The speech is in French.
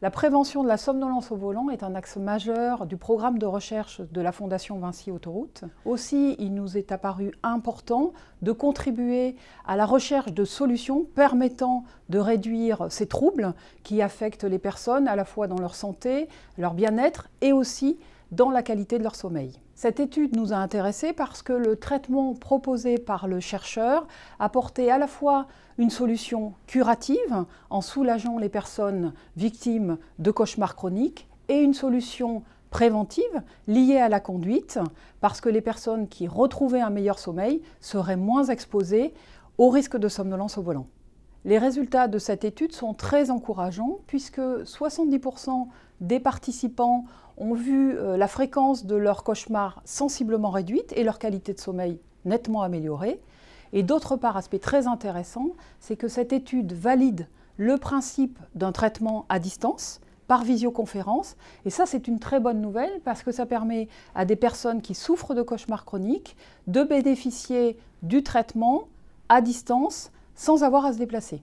La prévention de la somnolence au volant est un axe majeur du programme de recherche de la Fondation Vinci Autoroute. Aussi, il nous est apparu important de contribuer à la recherche de solutions permettant de réduire ces troubles qui affectent les personnes à la fois dans leur santé, leur bien-être et aussi dans la qualité de leur sommeil. Cette étude nous a intéressés parce que le traitement proposé par le chercheur apportait à la fois une solution curative en soulageant les personnes victimes de cauchemars chroniques et une solution préventive liée à la conduite parce que les personnes qui retrouvaient un meilleur sommeil seraient moins exposées au risque de somnolence au volant. Les résultats de cette étude sont très encourageants puisque 70% des participants ont vu euh, la fréquence de leur cauchemar sensiblement réduite et leur qualité de sommeil nettement améliorée. Et d'autre part, aspect très intéressant, c'est que cette étude valide le principe d'un traitement à distance par visioconférence. Et ça, c'est une très bonne nouvelle parce que ça permet à des personnes qui souffrent de cauchemars chroniques de bénéficier du traitement à distance sans avoir à se déplacer.